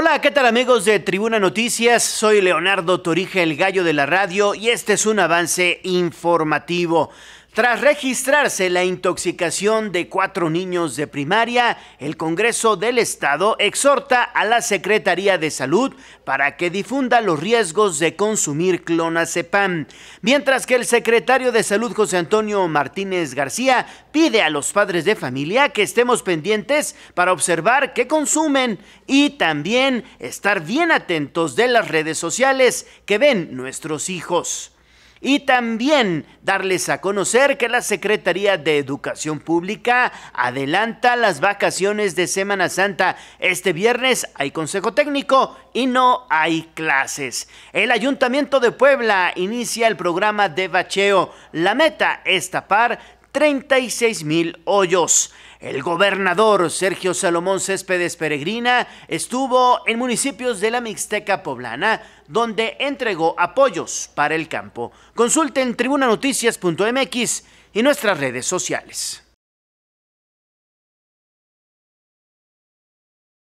Hola, ¿qué tal amigos de Tribuna Noticias? Soy Leonardo Torija, el gallo de la radio, y este es un avance informativo. Tras registrarse la intoxicación de cuatro niños de primaria, el Congreso del Estado exhorta a la Secretaría de Salud para que difunda los riesgos de consumir clonazepam, mientras que el secretario de Salud José Antonio Martínez García pide a los padres de familia que estemos pendientes para observar qué consumen y también estar bien atentos de las redes sociales que ven nuestros hijos y también darles a conocer que la Secretaría de Educación Pública adelanta las vacaciones de Semana Santa. Este viernes hay consejo técnico y no hay clases. El Ayuntamiento de Puebla inicia el programa de bacheo. La meta es tapar 36 mil hoyos. El gobernador Sergio Salomón Céspedes Peregrina estuvo en municipios de la Mixteca poblana, donde entregó apoyos para el campo. Consulten tribunanoticias.mx y nuestras redes sociales.